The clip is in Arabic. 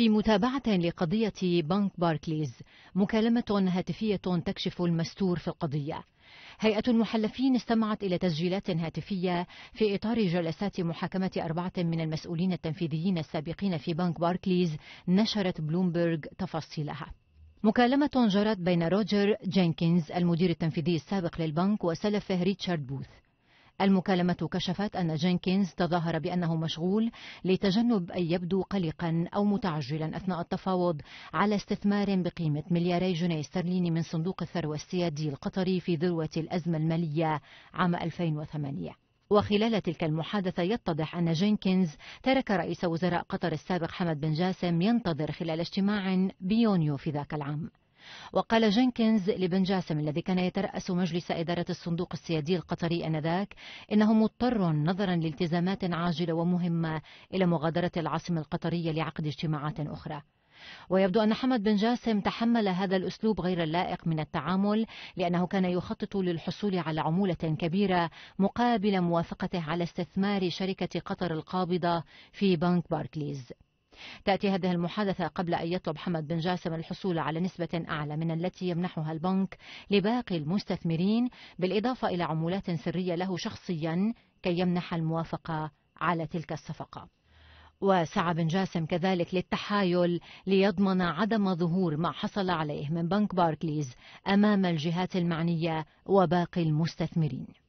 في متابعة لقضية بنك باركليز مكالمة هاتفية تكشف المستور في القضية هيئة المحلفين استمعت إلى تسجيلات هاتفية في إطار جلسات محاكمة أربعة من المسؤولين التنفيذيين السابقين في بنك باركليز نشرت بلومبرغ تفاصيلها مكالمة جرت بين روجر جينكينز المدير التنفيذي السابق للبنك وسلفه ريتشارد بوث المكالمة كشفت أن جينكينز تظاهر بأنه مشغول لتجنب أن يبدو قلقا أو متعجلا أثناء التفاوض على استثمار بقيمة ملياري جنيه استرليني من صندوق الثروة السيادي القطري في ذروة الأزمة المالية عام 2008 وخلال تلك المحادثة يتضح أن جينكينز ترك رئيس وزراء قطر السابق حمد بن جاسم ينتظر خلال اجتماع بيونيو في ذاك العام وقال جينكنز لبن جاسم الذي كان يترأس مجلس إدارة الصندوق السيادي القطري آنذاك إنه مضطر نظرا لالتزامات عاجلة ومهمة إلى مغادرة العاصمة القطرية لعقد اجتماعات أخرى ويبدو أن حمد بن جاسم تحمل هذا الأسلوب غير اللائق من التعامل لأنه كان يخطط للحصول على عمولة كبيرة مقابل موافقته على استثمار شركة قطر القابضة في بنك باركليز تأتي هذه المحادثة قبل أن يطلب حمد بن جاسم الحصول على نسبة أعلى من التي يمنحها البنك لباقي المستثمرين بالإضافة إلى عمولات سرية له شخصيا كي يمنح الموافقة على تلك الصفقة وسعى بن جاسم كذلك للتحايل ليضمن عدم ظهور ما حصل عليه من بنك باركليز أمام الجهات المعنية وباقي المستثمرين